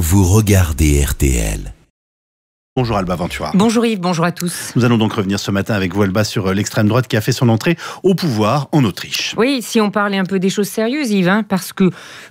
vous regardez RTL. Bonjour Alba Ventura. Bonjour Yves, bonjour à tous. Nous allons donc revenir ce matin avec vous Alba sur euh, l'extrême droite qui a fait son entrée au pouvoir en Autriche. Oui, si on parlait un peu des choses sérieuses Yves, hein, parce que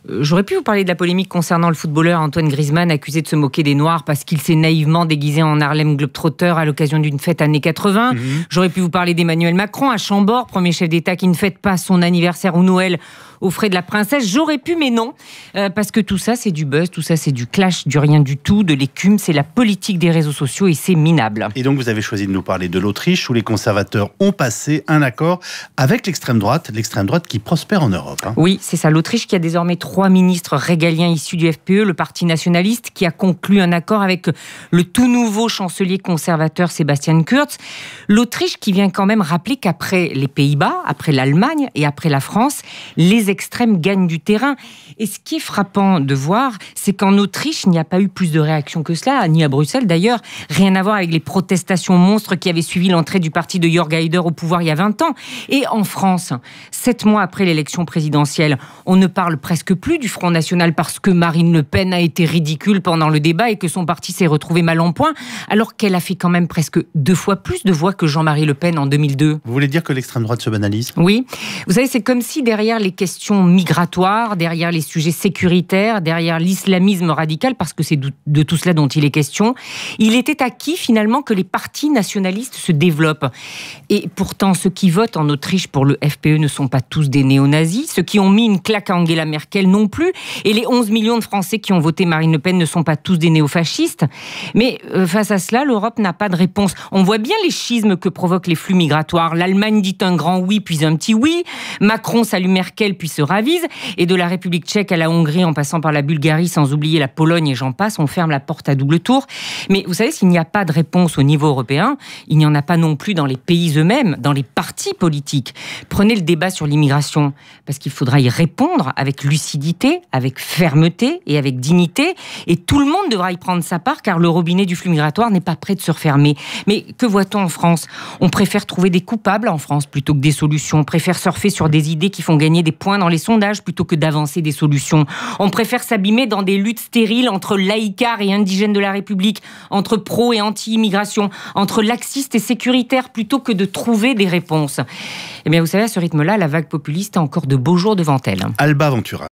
euh, j'aurais pu vous parler de la polémique concernant le footballeur Antoine Griezmann accusé de se moquer des Noirs parce qu'il s'est naïvement déguisé en Harlem Globetrotter à l'occasion d'une fête années 80. Mhm. J'aurais pu vous parler d'Emmanuel Macron à Chambord, premier chef d'État qui ne fête pas son anniversaire ou Noël aux frais de la princesse. J'aurais pu, mais non, euh, parce que tout ça, c'est du buzz, tout ça, c'est du clash, du rien du tout, de l'écume, c'est la politique des réseaux sociaux et c'est minable. Et donc, vous avez choisi de nous parler de l'Autriche, où les conservateurs ont passé un accord avec l'extrême droite, l'extrême droite qui prospère en Europe. Hein. Oui, c'est ça. L'Autriche qui a désormais trois ministres régaliens issus du FPE, le Parti nationaliste, qui a conclu un accord avec le tout nouveau chancelier conservateur Sébastien Kurz. L'Autriche qui vient quand même rappeler qu'après les Pays-Bas, après l'Allemagne et après la France, les Extrême extrêmes gagnent du terrain. Et ce qui est frappant de voir, c'est qu'en Autriche, il n'y a pas eu plus de réaction que cela, ni à Bruxelles d'ailleurs. Rien à voir avec les protestations monstres qui avaient suivi l'entrée du parti de Jörg Haider au pouvoir il y a 20 ans. Et en France, sept mois après l'élection présidentielle, on ne parle presque plus du Front National parce que Marine Le Pen a été ridicule pendant le débat et que son parti s'est retrouvé mal en point, alors qu'elle a fait quand même presque deux fois plus de voix que Jean-Marie Le Pen en 2002. Vous voulez dire que l'extrême droite se banalise Oui. Vous savez, c'est comme si derrière les questions questions migratoires, derrière les sujets sécuritaires, derrière l'islamisme radical, parce que c'est de tout cela dont il est question. Il était acquis finalement que les partis nationalistes se développent. Et pourtant, ceux qui votent en Autriche pour le FPE ne sont pas tous des néo-nazis, ceux qui ont mis une claque à Angela Merkel non plus, et les 11 millions de Français qui ont voté Marine Le Pen ne sont pas tous des néo-fascistes. Mais euh, face à cela, l'Europe n'a pas de réponse. On voit bien les schismes que provoquent les flux migratoires. L'Allemagne dit un grand oui, puis un petit oui. Macron salue Merkel, puis se ravise. Et de la République tchèque à la Hongrie, en passant par la Bulgarie, sans oublier la Pologne et j'en passe, on ferme la porte à double tour. Mais vous savez, s'il n'y a pas de réponse au niveau européen, il n'y en a pas non plus dans les pays eux-mêmes, dans les partis politiques. Prenez le débat sur l'immigration, parce qu'il faudra y répondre avec lucidité, avec fermeté et avec dignité. Et tout le monde devra y prendre sa part, car le robinet du flux migratoire n'est pas prêt de se refermer. Mais que voit-on en France On préfère trouver des coupables en France plutôt que des solutions. On préfère surfer sur des idées qui font gagner des points dans les sondages plutôt que d'avancer des solutions. On préfère s'abîmer dans des luttes stériles entre laïcards et indigènes de la République, entre pro et anti-immigration, entre laxistes et sécuritaires plutôt que de trouver des réponses. Eh bien, vous savez, à ce rythme-là, la vague populiste a encore de beaux jours devant elle. Alba Ventura.